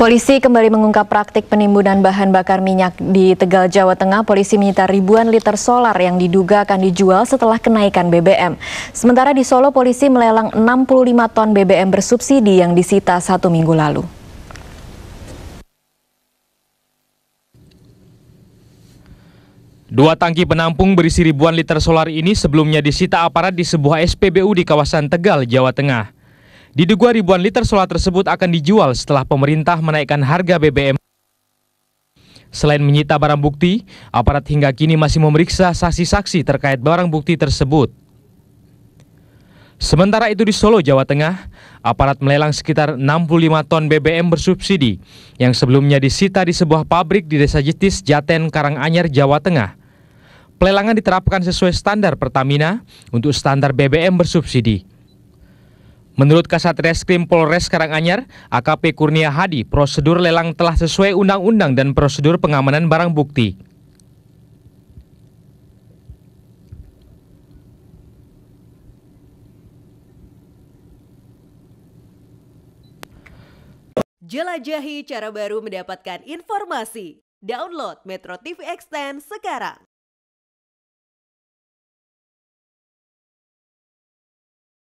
Polisi kembali mengungkap praktik penimbunan bahan bakar minyak di Tegal, Jawa Tengah. Polisi menyita ribuan liter solar yang diduga akan dijual setelah kenaikan BBM. Sementara di Solo, polisi melelang 65 ton BBM bersubsidi yang disita satu minggu lalu. Dua tangki penampung berisi ribuan liter solar ini sebelumnya disita aparat di sebuah SPBU di kawasan Tegal, Jawa Tengah. Diduga ribuan liter solar tersebut akan dijual setelah pemerintah menaikkan harga BBM. Selain menyita barang bukti, aparat hingga kini masih memeriksa saksi-saksi terkait barang bukti tersebut. Sementara itu di Solo, Jawa Tengah, aparat melelang sekitar 65 ton BBM bersubsidi yang sebelumnya disita di sebuah pabrik di Desa Jetis, Jaten, Karanganyar, Jawa Tengah. Pelelangan diterapkan sesuai standar Pertamina untuk standar BBM bersubsidi. Menurut Kasat Reskrim Polres Karanganyar, AKP Kurnia Hadi, prosedur lelang telah sesuai undang-undang dan prosedur pengamanan barang bukti. Jelajahi cara baru mendapatkan informasi. Download Metro TV Extend sekarang.